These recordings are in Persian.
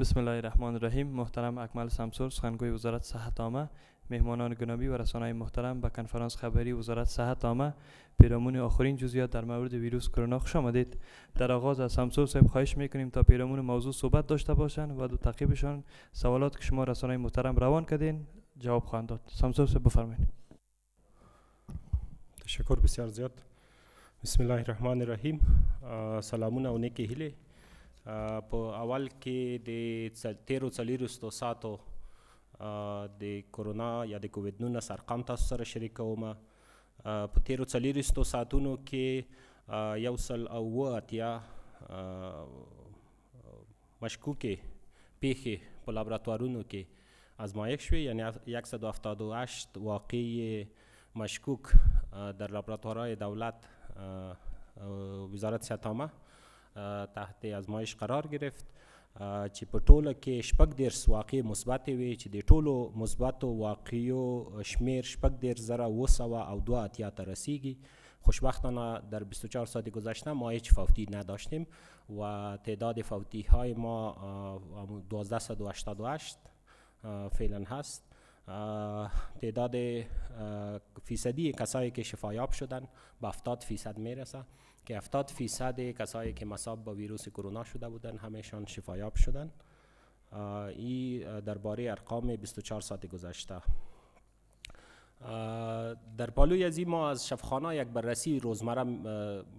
بسم الله الرحمن الرحیم محترم اکمل سمسور سخنگوی وزارت صحت آمه مهمانان گنابی و رسانه محترم به کنفرانس خبری وزارت صحت آمه پیرامون آخرین جزئیات در مورد ویروس کرونا خوش آمدید در آغاز از سمسور صاحب خواهش میکنیم تا پیرامون موضوع صحبت داشته باشند و دو تقیبشان سوالات که شما رسانه محترم روان کردین جواب خواهند داد سمسور صاحب بفرمایید تشکر بسیار زیاد بسم الله الرحمن الرحیم سلامونه و په اول کې د 1340 ساتو د کورونا یا د کووډ 19 ارقام تاسو سره شریکوم په 1340 ساتونو کې یو سل او اتیا مشکوکې پیښې په لابراتوارونو کې ازمایښت شوې یعنی 178 واقعي مشکوک در لابراتوارهای دولت وزارت سیاتامه تحت ازمایش قرار گرفت چې په ټوله کې شپږ دیرش واقع مثبت وي چې د ټولو مثبتو واقعیو شمیر شپږ دیرش زره اوه سوه او دوه اتیا ته رسیږي خوشبختانه در 24 ساعت گذشته ما هیچ فوتی نداشتیم و تعداد فوتی های ما 1288 فعلا هست تعداد فیصدی کسایی که شفایاب شدن به 70 فیصد میرسه که 70 فیصد کسایی که مصاب با ویروس کرونا شده بودن همهشان شفایاب شدن این درباره ارقام 24 ساعت گذشته در پالوی از ما از شفخانه یک بررسی روزمره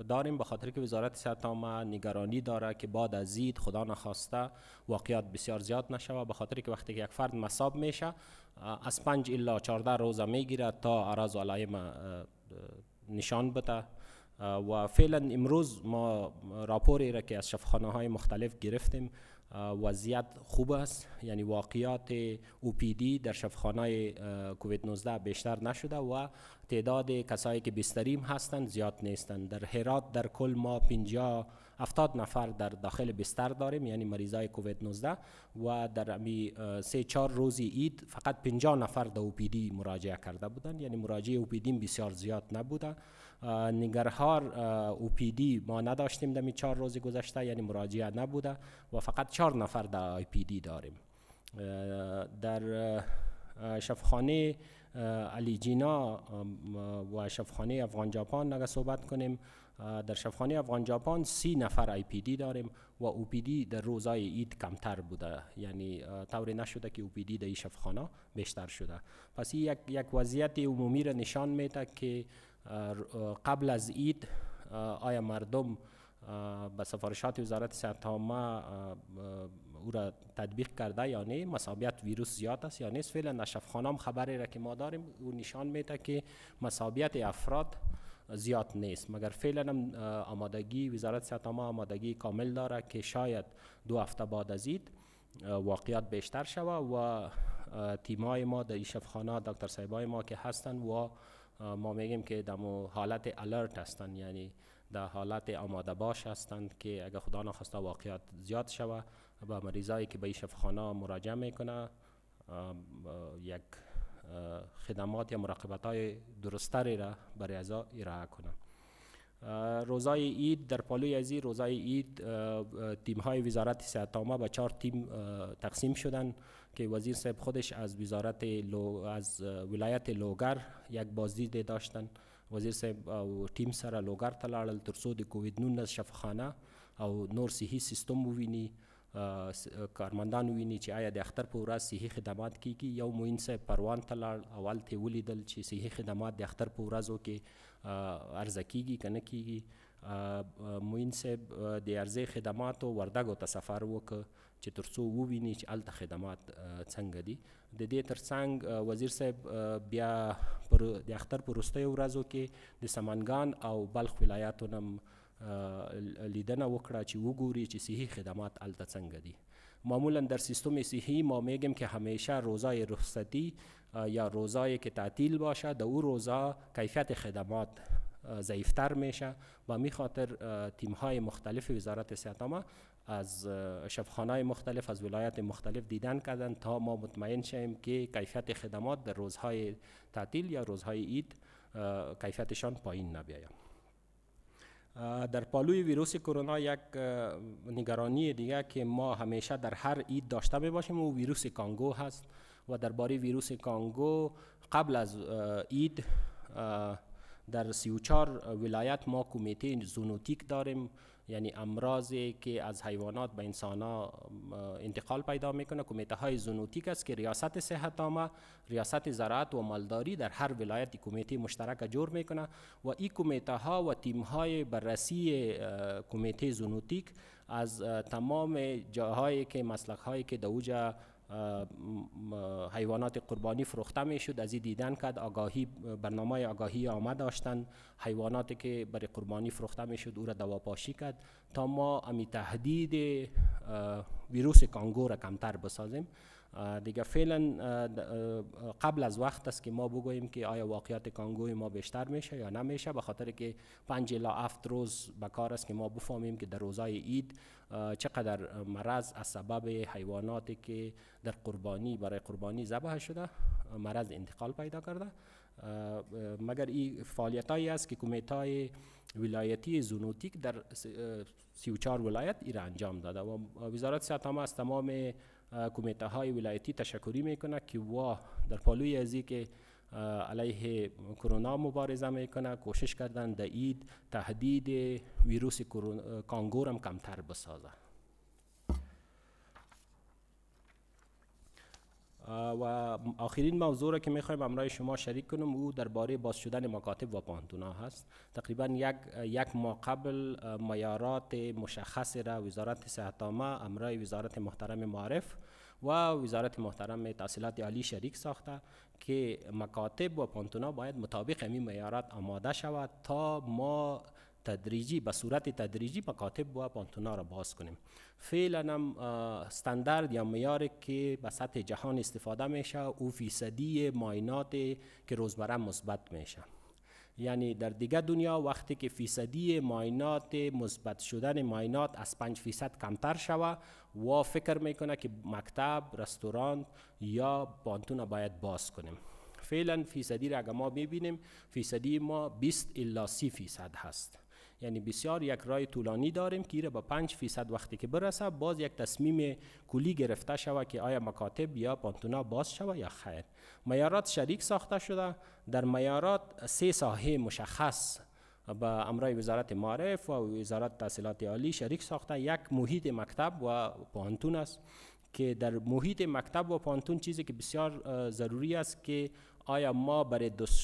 داریم به خاطر که وزارت صحت عامه نگرانی داره که بعد از زید خدا نخواسته واقعات بسیار زیاد نشوه به خاطر که وقتی که یک فرد مصاب میشه از 5 الا 14 روزه میگیره تا اراض و نشان بده و فعلا امروز ما راپوری را که از شفخانه های مختلف گرفتیم وضعیت خوب است یعنی واقعیات اوپیدی در شفخانه کووید 19 بیشتر نشده و تعداد کسایی که بستریم هستند زیاد نیستند در هرات در کل ما 50 70 نفر در داخل بستر داریم یعنی مریضای کووید 19 و در امی سه چهار روزی اید فقط 50 نفر در اوپیدی مراجعه کرده بودند یعنی مراجعه اوپیدی بسیار زیاد نبوده نگرهار او پی دی ما نداشتیم در چهار روز گذشته یعنی مراجعه نبوده و فقط چهار نفر در آی پی دی داریم در شفخانه علی جینا و شفخانه افغان جاپان نگه صحبت کنیم در شفخانه افغان جاپان سی نفر آی پی دی داریم و او پی دی در روزای اید کمتر بوده یعنی طوری نشده که او پی دی در شفخانه بیشتر شده پس این یک, یک وضعیت عمومی را نشان میده که قبل از اید آیا مردم به سفارشات وزارت صحت او را تطبیق کرده یا نه مسابیت ویروس زیاد است یا نه فعلا نشف خانم خبری را که ما داریم او نشان میده که مسابیت افراد زیاد نیست مگر فعلا هم آمادگی وزارت صحت آمادگی کامل داره که شاید دو هفته بعد از اید واقعیت بیشتر شوه و تیمای ما در شفخانه خانه دکتر صاحبای ما که هستن و ما میگیم که در حالت الرت هستند یعنی در حالت آماده باش هستند که اگر خدا نخواسته واقعیت زیاد شوه با مریضایی که به این شفاخانه مراجعه میکنه یک خدمات یا مراقبت های درستری را برای ازا ارائه کنه روزای اید در پالوی ازی روزای اید تیم های وزارت صحت عامه به چهار تیم تقسیم شدن که وزیر صاحب خودش از وزارت لو از ولایت لوگر یک بازدید داشتن وزیر صاحب او ټیم سره لوګر ته لاړل ترڅو د کووډ 19 شفاخانه او نور صحي سیستم وویني کارمندان ویني چې آیا د اختر په ورځ صحي خدمات کیږي یو موین صاحب پروان ته لاړ اول ته ولیدل چې صحي خدمات د اختر په ورځو کې عرضه کیږي کنه کیږي موین صاحب د عرضه خدماتو وردګو ته سفر وکړ چې ترڅو وویني چې الته خدمات څنګه دي د دې ترڅنګ وزیر صاحب بیا پر د اختر پر وروستیو ورځو کې د سمنګان او بلخ ولایاتونو لیدنه وکړه چې وګوري چې صحی خدمات الته څنګه دي معمولا در سیستم صحی ما میگم که همیشه روزای رخصتی یا روزای که تعطیل باشه د او روزا کیفیت خدمات ضعیفتر میشه و می خاطر تیم های مختلف وزارت صحت از شفخانه مختلف از ولایت مختلف دیدن کردن تا ما مطمئن شیم که کیفیت خدمات در روزهای تعطیل یا روزهای اید کیفیتشان پایین نبیاید در پالوی ویروس کرونا یک نگرانی دیگه که ما همیشه در هر اید داشته می باشیم و ویروس کانگو هست و درباره ویروس کانگو قبل از اید در 34 ولایت ما کمیته زونوتیک داریم یعنی امراضی که از حیوانات به انسان انتقال پیدا میکنه کمیته های زونوتیک است که ریاست صحت ریاست زراعت و مالداری در هر ولایت کمیته مشترک جور میکنه و این کمیته ها و تیم های بررسی کمیته زونوتیک از تمام جاهایی که مسلک هایی که دوجه حیوانات قربانی فروخته می شد از این دیدن کرد آگاهی برنامه آگاهی آمد داشتن حیواناتی که برای قربانی فروخته می شد او را دواپاشی کرد تا ما امی تهدید ویروس کانگو را کمتر بسازیم دیگه فعلا قبل از وقت است که ما بگوییم که آیا واقعیت کانگوی ما بیشتر میشه یا نمیشه به خاطر که 5 الا 7 روز به کار است که ما بفهمیم که در روزای عید چقدر مرض از سبب حیواناتی که در قربانی برای قربانی ذبح شده مرض انتقال پیدا کرده مگر این فعالیتایی است که کمیته ولایتی زونوتیک در 34 ولایت ایران انجام داده و وزارت صحت از تمام کمیته های ولایتی تشکری میکنه که وا در پالوی ازی که علیه کرونا مبارزه میکنه کوشش کردن در اید تهدید ویروس کانگور کمتر بسازه و آخرین موضوع را که میخوایم امرای شما شریک کنم او درباره باز شدن مکاتب و پانتونا هست تقریبا یک یک ماه قبل معیارات مشخصی را وزارت صحت عامه امرای وزارت محترم معرف و وزارت محترم تحصیلات عالی شریک ساخته که مکاتب و پانتونا باید مطابق همین معیارات آماده شود تا ما تدریجی به صورت تدریجی مکاتب و پانتونا را باز کنیم فعلا هم استاندارد یا میاره که به سطح جهان استفاده میشه او فیصدی ماینات که روزمره مثبت میشه یعنی در دیگه دنیا وقتی که فیصدی ماینات مثبت شدن ماینات از 5 فیصد کمتر شوه و فکر میکنه که مکتب، رستوران یا پانتونا باید باز کنیم فعلا فیصدی را اگر ما ببینیم فیصدی ما 20 الا 30 فیصد هست یعنی بسیار یک رای طولانی داریم که با 5 فیصد وقتی که برسه باز یک تصمیم کلی گرفته شوه که آیا مکاتب یا پانتونا باز شوه یا خیر میارات شریک ساخته شده در میارات سه ساحه مشخص با امرای وزارت معرف و وزارت تحصیلات عالی شریک ساخته یک محیط مکتب و پانتون است که در محیط مکتب و پانتون چیزی که بسیار ضروری است که آیا ما برای دوست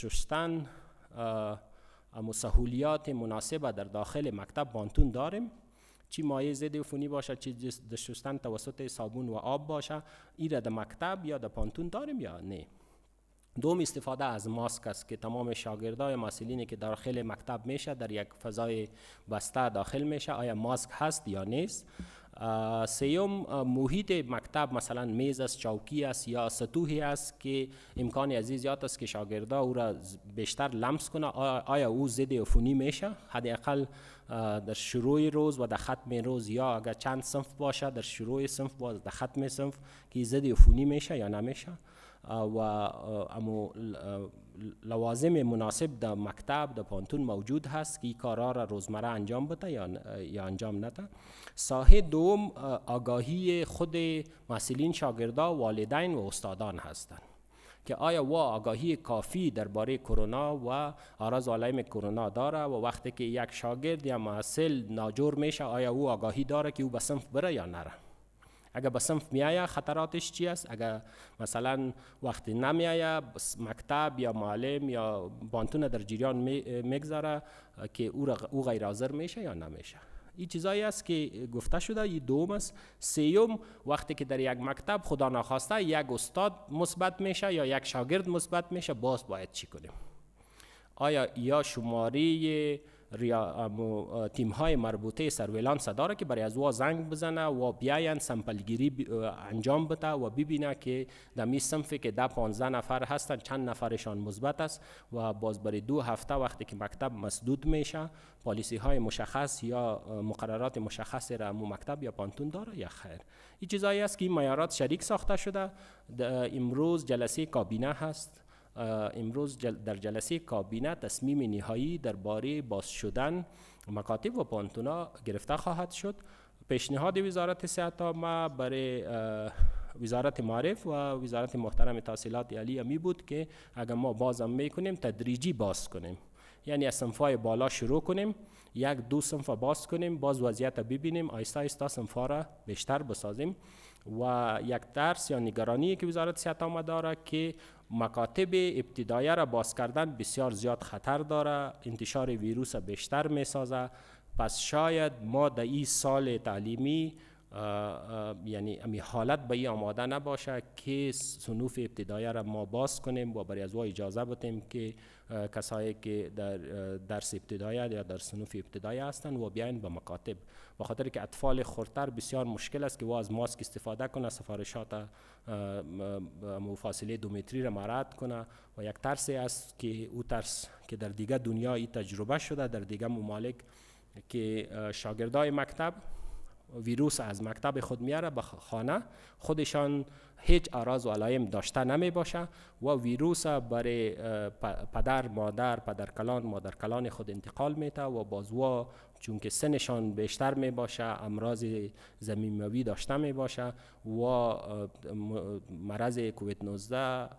اما سهولیات مناسبه در داخل مکتب بانتون داریم چی مایه ضد عفونی باشه چی شستن توسط صابون و آب باشه ای را در مکتب یا در پانتون داریم یا نه دوم استفاده از ماسک است که تمام شاگردای مسئولینی که داخل مکتب میشه در یک فضای بسته داخل میشه آیا ماسک هست یا نیست سیوم محیط مکتب مثلا میز است چاوکی است یا سطوحی است که امکان عزیز زیاد است که شاگردا او را بیشتر لمس کنه آیا او ضد عفونی میشه حداقل در شروع روز و در ختم روز یا اگر چند صنف باشه در شروع صنف باز در ختم صنف که ضد عفونی میشه یا نمیشه و امو لوازم مناسب در مکتب در پانتون موجود هست که این کارا را روزمره انجام بده یا انجام نده ساحه دوم آگاهی خود مسئولین شاگردا والدین و استادان هستند که آیا و آگاهی کافی درباره کرونا و آراز علایم کرونا داره و وقتی که یک شاگرد یا محصل ناجور میشه آیا او آگاهی داره که او به صنف بره یا نره اگر به صنف میایه خطراتش چی است اگر مثلا وقتی نمیایه مکتب یا معلم یا بانتون در جریان میگذاره که او, او غیر حاضر میشه یا نمیشه این چیزایی است که گفته شده این دوم است سیوم وقتی که در یک مکتب خدا نخواسته یک استاد مثبت میشه یا یک شاگرد مثبت میشه باز باید چی کنیم آیا یا شماری تیم های مربوطه سرویلانس داره که برای از وا زنگ بزنه و بیاین سمپلگیری انجام بده و ببینه که در می صنفی که ده 15 نفر هستن چند نفرشان مثبت است و باز برای دو هفته وقتی که مکتب مسدود میشه پالیسی های مشخص یا مقررات مشخصی را مو مکتب یا پانتون داره یا خیر این چیزایی است که این معیارات شریک ساخته شده امروز جلسه کابینه هست امروز در جلسه کابینه تصمیم نهایی درباره باز شدن مکاتب و پانتونا گرفته خواهد شد پیشنهاد وزارت صحت ما برای وزارت معرف و وزارت محترم تحصیلات علی می بود که اگر ما بازم کنیم تدریجی باز کنیم یعنی از صنفای بالا شروع کنیم یک دو صنف باز کنیم باز وضعیت ببینیم آیستا آیستا صنفا را بیشتر بسازیم و یک ترس یا نگرانی که وزارت صحت آمه داره که مکاتب ابتدایه را باز کردن بسیار زیاد خطر داره انتشار ویروس بیشتر می سازه پس شاید ما در این سال تعلیمی یعنی امی حالت به این آماده نباشه که صنوف ابتدایه را ما باز کنیم و برای از اجازه بتیم که کسایی که در درس ابتدایه یا در صنوف ابتدایه هستند و بیاین به مکاتب به خاطر که اطفال خورتر بسیار مشکل است که وا از ماسک استفاده کنه سفارشات فاصله دو متری را مراد کنه و یک ترسی است که او ترس که در دیگه دنیا ای تجربه شده در دیگه ممالک که شاگردای مکتب ویروس از مکتب خود میاره به خانه خودشان هیچ آراز و علائم داشته نمی باشه و ویروس برای پدر مادر پدر کلان مادر کلان خود انتقال میته و بازوا چون که سنشان بیشتر می باشه امراض زمینوی داشته می باشه و مرض کووید 19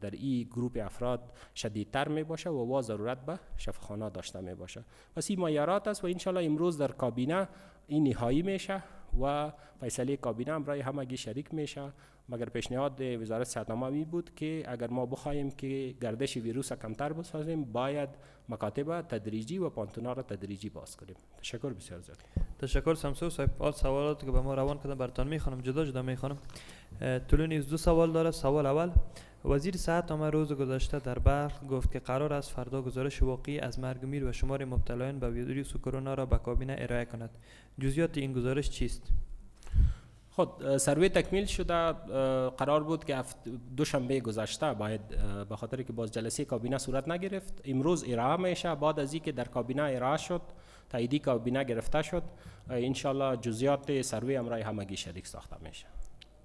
در این گروپ افراد شدیدتر می باشه و وا ضرورت به شفاخانه داشته می باشه پس این معیارات است و انشالله امروز در کابینه این نهایی میشه و فیصله کابینه هم همگی شریک میشه مگر پیشنهاد وزارت صحتنامه می بود که اگر ما بخواهیم که گردش ویروس کمتر بسازیم باید مکاتب تدریجی و پانتونا را تدریجی باز کنیم تشکر بسیار زیاد تشکر سمسو صاحب اول سوالات که به ما روان کردن برتان میخوانم جدا جدا میخوانم طول دو سوال داره سوال اول وزیر صحت امروز روز گذشته در برق گفت که قرار است فردا گزارش واقعی از مرگ میر و شمار مبتلایان به ویروس کرونا را به کابینه ارائه کند جزئیات این گزارش چیست خود خب، سروی تکمیل شده قرار بود که دوشنبه گذشته باید به خاطر که باز جلسه کابینه صورت نگرفت امروز ارائه میشه بعد از اینکه در کابینه ارائه شد تاییدی کابینه گرفته شد انشالله جزیات سروی امرای همگی شریک ساخته میشه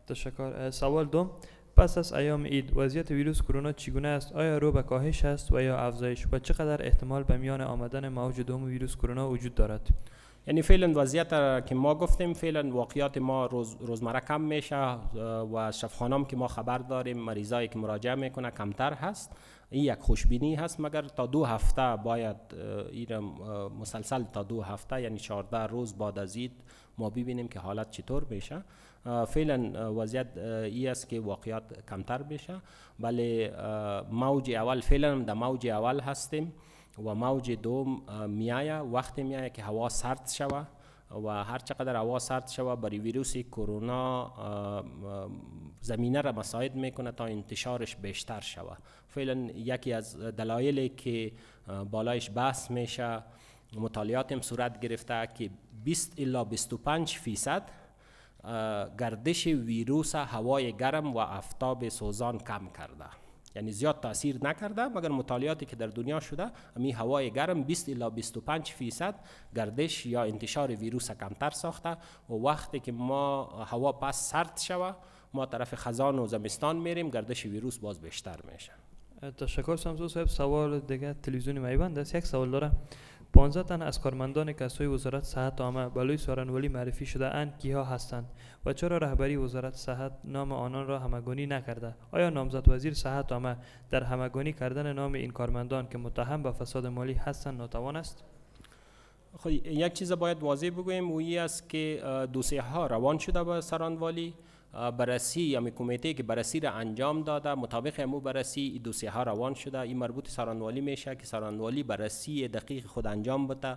تشکر سوال دوم پس از ایام اید وضعیت ویروس کرونا چگونه است آیا رو به کاهش است و یا افزایش و چقدر احتمال به میان آمدن موج دوم ویروس کرونا وجود دارد یعنی فعلا وضعیت که ما گفتیم فعلا واقعیات ما روز، روزمره کم میشه و شفخانم که ما خبر داریم مریضایی که مراجعه میکنه کمتر هست این یک خوشبینی هست مگر تا دو هفته باید این مسلسل تا دو هفته یعنی 14 روز بعد از ما ببینیم که حالت چطور بشه فعلا وضعیت ای است که واقعیات کمتر بشه بله موج اول فعلا در موج اول هستیم و موج دوم میایه وقت میایه که هوا سرد شوه و هر چقدر هوا سرد شوه برای ویروس کرونا زمینه را مساعد میکنه تا انتشارش بیشتر شوه فعلا یکی از دلایلی که بالایش بحث میشه مطالعات هم صورت گرفته که 20 الا 25 فیصد گردش ویروس هوای گرم و افتاب سوزان کم کرده یعنی زیاد تاثیر نکرده مگر مطالعاتی که در دنیا شده امی هوای گرم 20 الی 25 فیصد گردش یا انتشار ویروس کمتر ساخته و وقتی که ما هوا پس سرد شوه ما طرف خزان و زمستان میریم گردش ویروس باز بیشتر میشه تشکر سمزو صاحب سوال دیگه تلویزیون میبند است یک سوال داره 15 تن از کارمندان کسای وزارت صحت آمه بلوی سارنولی معرفی شده اند کیها هستند و چرا رهبری وزارت صحت نام آنان را همگانی نکرده آیا نامزد وزیر صحت آمه در همگانی کردن نام این کارمندان که متهم به فساد مالی هستند ناتوان است خب، یک چیز باید واضح بگویم وی است که دوسیه ها روان شده به سرانوالی بررسی یعنی کمیته که بررسی را انجام داده مطابق امو بررسی ای دوسیه ها روان شده این مربوط سرانوالی میشه که سرانوالی بررسی دقیق خود انجام بده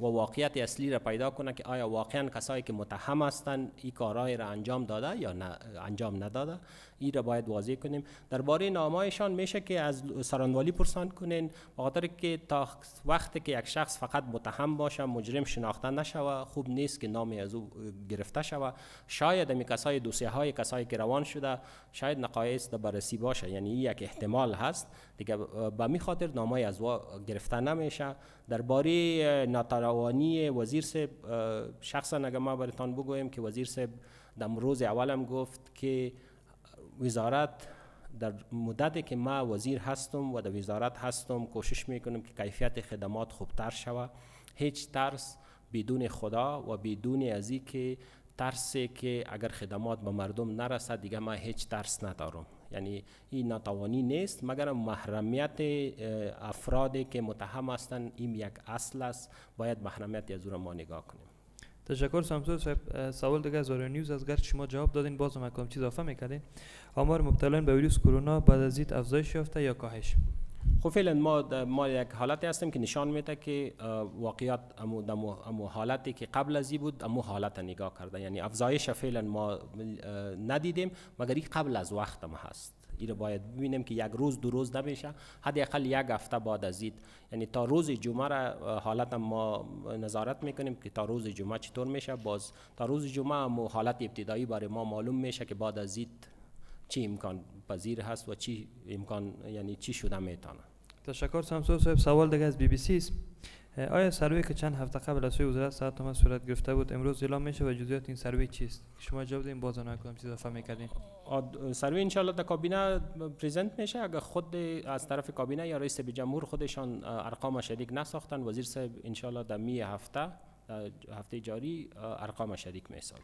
و واقعیت اصلی را پیدا کنه که آیا واقعا کسایی که متهم هستند این کارهای را انجام داده یا نه انجام نداده این را باید واضح کنیم در درباره نامایشان میشه که از سرانوالی پرسان کنین بخاطر که تا وقتی که یک شخص فقط متهم باشه مجرم شناخته نشوه خوب نیست که نام از او گرفته شوه شاید می کسای دوسیه های های کسایی که روان شده شاید نقایص در بررسی باشه یعنی یک احتمال هست دیگه به می خاطر نامه از گرفته نمیشه درباره ناتروانی وزیر صاحب شخصا اگر ما برتان بگویم که وزیر صاحب در روز اولم گفت که وزارت در مدتی که ما وزیر هستم و در وزارت هستم کوشش میکنم که کیفیت خدمات خوبتر شوه هیچ ترس بدون خدا و بدون ازی که ترسی که اگر خدمات به مردم نرسد دیگه من هیچ ترس ندارم یعنی این ناتوانی نیست مگر محرمیت افرادی که متهم هستند این یک اصل است باید محرمیت از ما نگاه کنیم تشکر سمسور صاحب سوال دیگه از نیوز از گرد شما جواب دادین باز هم چیز اضافه میکردین آمار مبتلایان به ویروس کرونا بعد از افزایش یافته یا کاهش خب فعلا ما ما یک حالتی هستیم که نشان میده که واقعیت امو, امو حالتی که قبل از بود امو حالت نگاه کرده یعنی افزایش فعلا ما ندیدیم مگر این قبل از وقت ما هست این باید ببینیم که یک روز دو روز نمیشه حداقل یک هفته بعد از اید یعنی تا روز جمعه را حالت ما نظارت میکنیم که تا روز جمعه چطور میشه باز تا روز جمعه امو حالت ابتدایی برای ما معلوم میشه که بعد از چی امکان پذیر هست و چی امکان یعنی چی شده میتونه؟ تشکر سمسور صاحب سوال دیگه از بی بی سی است آیا سروی که چند هفته قبل از سوی وزارت صحت ما صورت گرفته بود امروز اعلام میشه و جزئیات این سروی چیست شما جواب دین باز نه کدام چیز اضافه میکردین سروی ان تا کابینه پرزنت میشه اگر خود از طرف کابینه یا رئیس جمهور خودشان ارقام شریک نساختن وزیر صاحب ان در می هفته هفته جاری ارقام شریک میسازه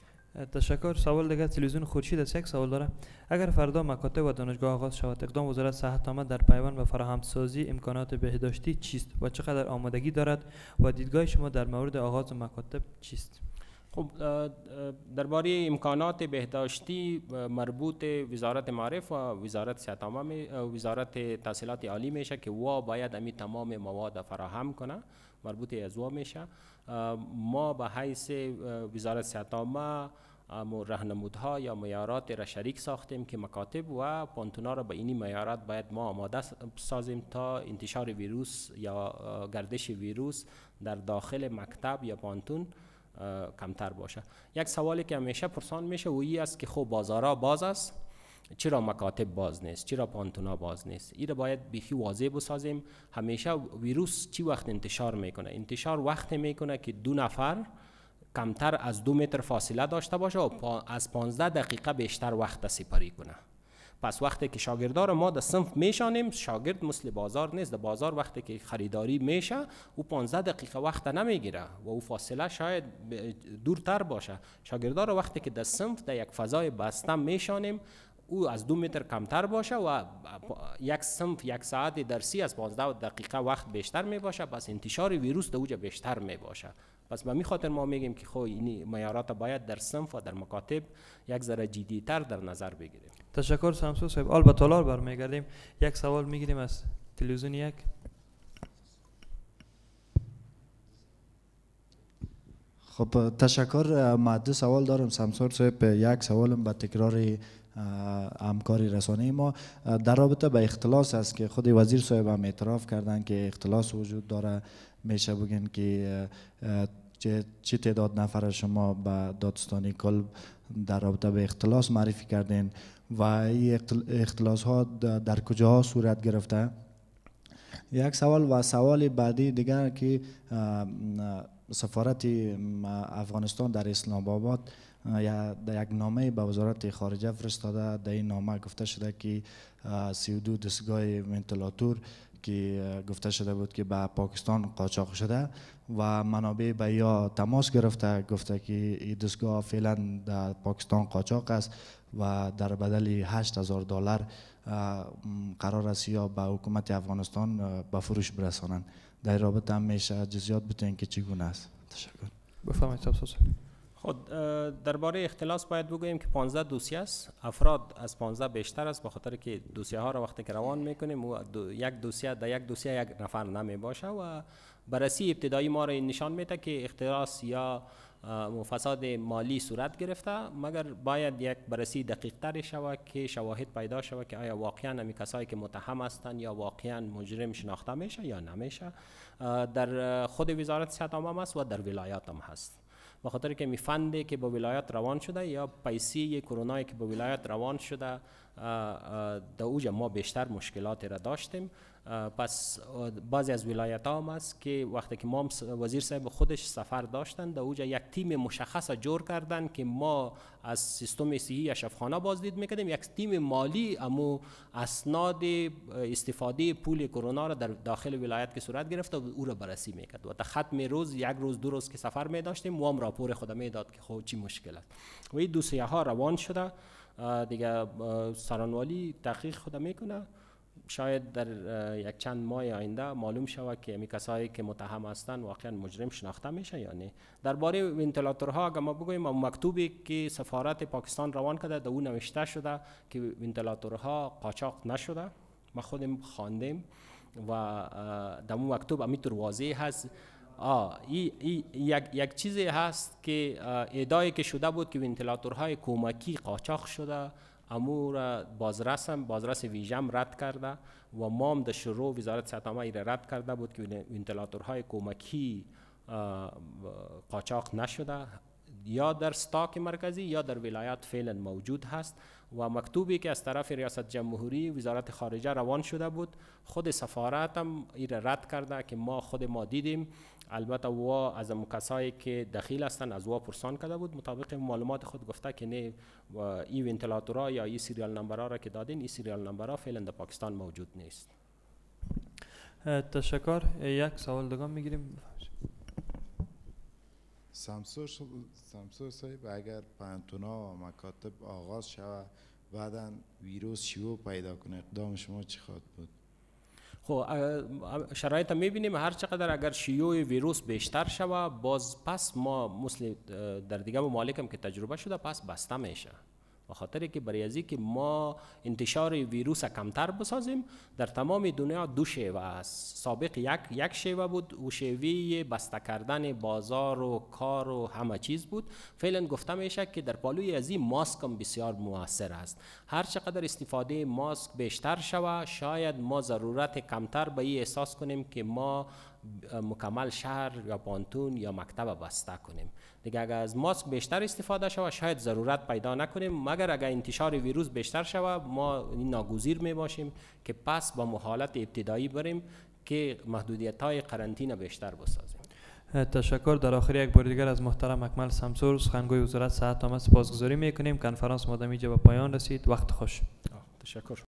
تشکر سوال دیگه تلویزیون خورشید است یک سوال داره اگر فردا مکاتب و دانشگاه آغاز شود اقدام وزارت صحت آمد در و فراهم سازی امکانات بهداشتی چیست و چقدر آمادگی دارد و دیدگاه شما در مورد آغاز مکاتب چیست خب درباره امکانات بهداشتی مربوط وزارت معرف و وزارت صحت وزارت تحصیلات عالی میشه که وا باید امی تمام مواد فراهم کنه مربوط ازوا میشه ما به حیث وزارت صحت عامه رهنمودها یا معیارات را شریک ساختیم که مکاتب و پانتونا را به اینی معیارات باید ما آماده سازیم تا انتشار ویروس یا گردش ویروس در داخل مکتب یا پانتون کمتر باشه یک سوالی که همیشه پرسان میشه و است که خب بازارا باز است چرا مکاتب باز نیست چرا پانتونا باز نیست این را باید بیخی واضح بسازیم همیشه ویروس چی وقت انتشار میکنه انتشار وقت میکنه که دو نفر کمتر از دو متر فاصله داشته باشه و از 15 دقیقه بیشتر وقت سپری کنه پس وقتی که شاگردار ما در صنف میشانیم شاگرد مثل بازار نیست در بازار وقتی که خریداری میشه او 15 دقیقه وقت نمیگیره و او فاصله شاید دورتر باشه شاگردار وقتی که در صنف در یک فضای بسته میشانیم او از دو متر کمتر باشه و یک صنف یک ساعت درسی از 15 دقیقه وقت بیشتر می باشه پس انتشار ویروس در اوجا بیشتر می باشه پس به می خاطر ما میگیم که خب این معیارات باید در صنف و در مکاتب یک ذره جدی تر در نظر بگیریم تشکر سمسو صاحب آل به تالار برمیگردیم یک سوال میگیریم از تلویزیون یک خب تشکر ما سوال دارم سمسور صاحب یک سوالم با تکرار همکاری رسانه ما در رابطه به اختلاس است که خود وزیر صاحب هم اعتراف کردن که اختلاس وجود داره میشه بگین که چه تعداد نفر شما به دادستانی کل در رابطه به اختلاس معرفی کردین و این اختلاس ها در کجا صورت گرفته یک سوال و سوال بعدی دیگر که سفارت افغانستان در اسلام آباد در یک نامه به وزارت خارجه فرستاده در این نامه گفته شده که 32 دستگاه منتلاتور که گفته شده بود که به پاکستان قاچاق شده و منابع به یا تماس گرفته گفته که این دستگاه فعلا در پاکستان قاچاق است و در بدل 8000 دلار قرار است یا به حکومت افغانستان به فروش برسانند در رابطه هم میشه جزیات بتوین که چگونه است تشکر بفرمایید خود درباره اختلاس باید بگویم که 15 دوسیه است افراد از 15 بیشتر است به خاطر که دوسیه ها را وقتی که روان میکنیم دو یک دوسیه در یک دوسیه یک نفر نمی باشه و بررسی ابتدایی ما را نشان میده که اختلاس یا فساد مالی صورت گرفته مگر باید یک بررسی دقیق تر شود که شواهد پیدا شود که آیا واقعا نمی کسایی که متهم هستند یا واقعا مجرم شناخته میشه یا نمیشه در خود وزارت صحت عام است و در ولایات هم هست به خاطر که میفنده که به ولایت روان شده یا پیسی کرونایی که به ولایت روان شده در اوجه ما بیشتر مشکلات را داشتیم پس بعضی از ولایت ها است که وقتی که ما وزیر صاحب خودش سفر داشتن در دا یک تیم مشخص جور کردن که ما از سیستم یا شفخانه بازدید میکردیم یک تیم مالی اما اسناد استفاده پول کرونا را در داخل ولایت که صورت گرفت و او را بررسی میکرد و تا ختم روز یک روز دو روز که سفر میداشتیم داشتیم هم راپور خود میداد که خب چی مشکل است و این دوسیه ها روان شده دیگه سرانوالی تحقیق خود میکنه شاید در یک چند ماه آینده معلوم شود که می کسایی که متهم هستند واقعا مجرم شناخته میشه یا نه درباره ونتیلاتورها اگر ما بگوییم مکتوبی که سفارت پاکستان روان کرده در او نوشته شده که ونتیلاتورها قاچاق نشده ما خودم خواندیم و در اون مکتوب امیتور واضح هست یک, یک چیزی هست که ادعای که شده بود که های کمکی قاچاق شده امور بازرس هم بازرس ویژم رد کرده و مام در شروع وزارت صحت عامه رد کرده بود که های کمکی قاچاق نشده یا در ستاک مرکزی یا در ولایات فعلا موجود هست و مکتوبی که از طرف ریاست جمهوری وزارت خارجه روان شده بود خود سفارت هم این رد کرده که ما خود ما دیدیم البته وا از کسایی که دخیل هستن از وا پرسان کرده بود مطابق معلومات خود گفته که نه ای وینتلاتورا یا ای نمبر ها را که دادین این سریال ها فعلا در پاکستان موجود نیست تشکر یک سوال دیگه میگیریم سمسور صاحب اگر پانتونا و مکاتب آغاز شود بعدا ویروس شیو پیدا کنه اقدام شما چی خواهد بود خب شرایط بینیم هر چقدر اگر شیوع ویروس بیشتر شود، باز پس ما مسلم در دیگه ممالک که تجربه شده پس بسته میشه به خاطر که برای از که ما انتشار ویروس کمتر بسازیم در تمام دنیا دو شیوه است سابق یک یک شیوه بود او شیوه بسته کردن بازار و کار و همه چیز بود فعلا گفته میشه که در پالوی از این ماسک هم بسیار موثر است هر چقدر استفاده ماسک بیشتر شود، شاید ما ضرورت کمتر به این احساس کنیم که ما مکمل شهر یا پانتون یا مکتب بسته کنیم دیگه اگر از ماسک بیشتر استفاده شود شاید ضرورت پیدا نکنیم مگر اگر انتشار ویروس بیشتر شود ما ناگوزیر می باشیم که پس با محالت ابتدایی بریم که محدودیت های قرنطینه بیشتر بسازیم تشکر در آخر یک بار دیگر از محترم اکمل سمسور سخنگوی وزارت صحت تامس بازگذاری می کنفرانس مادمی به پایان رسید وقت خوش تشکر